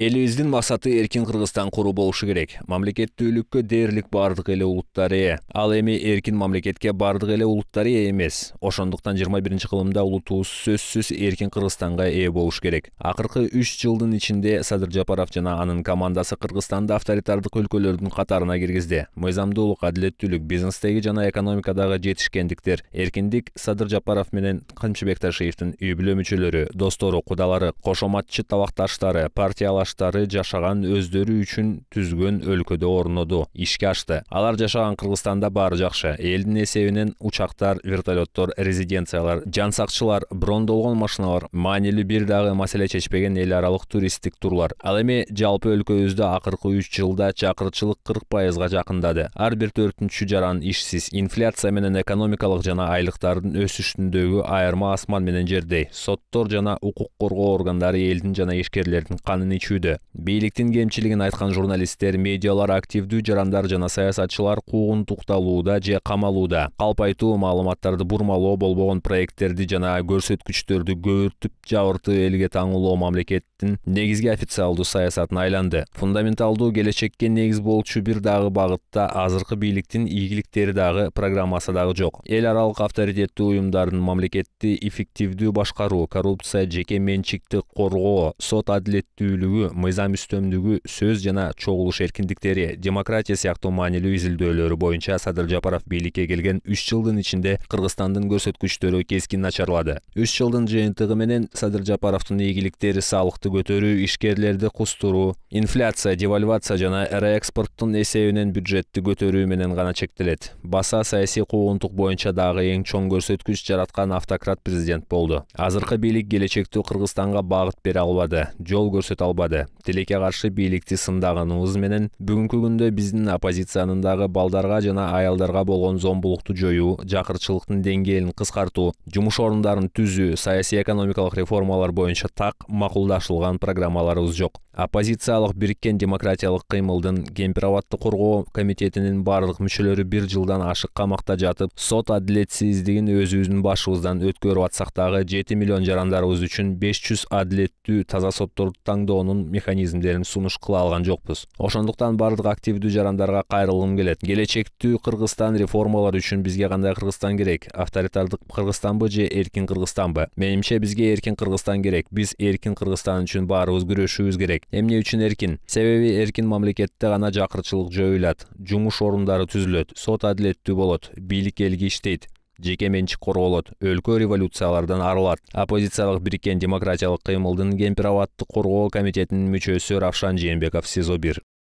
элибиздин максаты эркин кыргызстан куруу болушу керек мамлекеттүүлүккө дээрлик баардык эле улуттар ээ ал эми эркин мамлекетке баардык эле улуттар ээ эмес ошондуктан жыйырма биринчи кылымда улутубуз сөзсүз эркин кыргызстанга ээ болуш керек акыркы 3 жылдын ичинде садыр жапаров жана анын командасы кыргызстанды авторитардык өлкөлөрдүн катарына киргизди мыйзамдуулук адилеттүүлүк бизнестеги жана экономикадагы жетишкендиктер эркиндик садыр жапаров менен камчыбек ташиевдин үй бүлө мүчөлөрү достору кудалары кошоматчы табакташтары партиялаш жаштары жашаган өздөрү үчүн түзгөн өлкөдө орноду ишке ашты алар жашаган кыргызстанда баары жакшы элдин эсебинен учактар вертолеттор резиденциялар жан сакчылар брондолгон машиналар маанилүү бир дагы маселе чечпеген эл аралык туристтик турлар ал эми жалпы өлкөбүздө акыркы үч жылда чакырчылык кырк пайызга жакындады ар бир төртүнчү жаран ишсиз инфляция менен экономикалык жана айлыктардын өсүшүндөгү айырма асман менен жердей соттор жана укук коргоо органдары элдин жана ишкерлердин канын ичүү бийликтин кемчилигин айткан журналисттер медиалар активдүү жарандар жана саясатчылар куугунтукталууда же камалууда калп айтуу маалыматтарды бурмалоо болбогон проекттерди жана көрсөткүчтөрдү көбөйтүп жабыртып элге таңулоо мамлекеттин негизги официалдуу саясатына айланды фундаменталдуу келечекке негиз болчу бир дагы багытта азыркы бийликтин ийгиликтери дагы программасы дагы жок эл аралык авторитеттүү уюмдардын мамлекетти эффективдүү башкаруу коррупция жеке менчикти коргоо сот адилеттүүлүгү мыйзам үстөмдүгү сөз жана чогулуш эркиндиктери демократия сыяктуу маанилүү изилдөөлөрү боюнча садыр жапаров бийликке келген үч жылдын ичинде кыргызстандын көрсөткүчтөрү кескин начарлады үч жылдын жыйынтыгы менен садыр жапаровдун ийгиликтери салыкты көтөрүү ишкерлерди кустуруу инфляция девальвация жана ірі экспорттун эсебинен бюджетти көтөрүү менен гана чектелет баса саясий куугунтук боюнча дагы эң чоң көрсөткүч жараткан автократ президент болду азыркы бийлик келечектүү кыргызстанга багыт бере албады жол көрсөтө албады албады тилекке каршы бийликти сындаганыбыз менен бүгүнкү күндө биздин оппозициянындагы балдарга жана аялдарга болгон зомбулукту жоюу жакырчылыктын деңгээлин кыскартуу жумуш орундарын түзүү саясий экономикалык реформалар боюнча так макулдашылган программаларыбыз жок оппозициялык бириккен демократиялык кыймылдын кемпироватты коргоо комитетинин баардык мүчөлөрү бир жылдан ашык камакта жатып сот адилетсиздигин өзүбүздүн башыбыздан өткөрүп атсак дагы жети миллион жарандарыбыз үчүн беш жүз адилеттүү таза сотторду тандоонун механизмдерин сунуш кыла алган жокпуз ошондуктан бардык активдүү жарандарга кайрылгым келет келечектүү кыргызстан реформалар үчүн бизге кандай кыргызстан керек авторитардык кыргызстанбы же эркин кыргызстанбы менимче бизге эркин кыргызстан керек биз эркин кыргызстан үчүн баарыбыз күрөшүбүз керек эмне үчүн эркин себеби эркин мамлекетте гана жакырчылык жоюлат жумуш орундары түзүлөт сот адилеттүү болот бийлик элге иштейт жеке менчик корголот өлкө революциялардан арылат оппозициялык бириккен демократиялык кыймылдын кемпир абадты коргоо комитетинин мүчөсү равшан жээнбеков сизо бир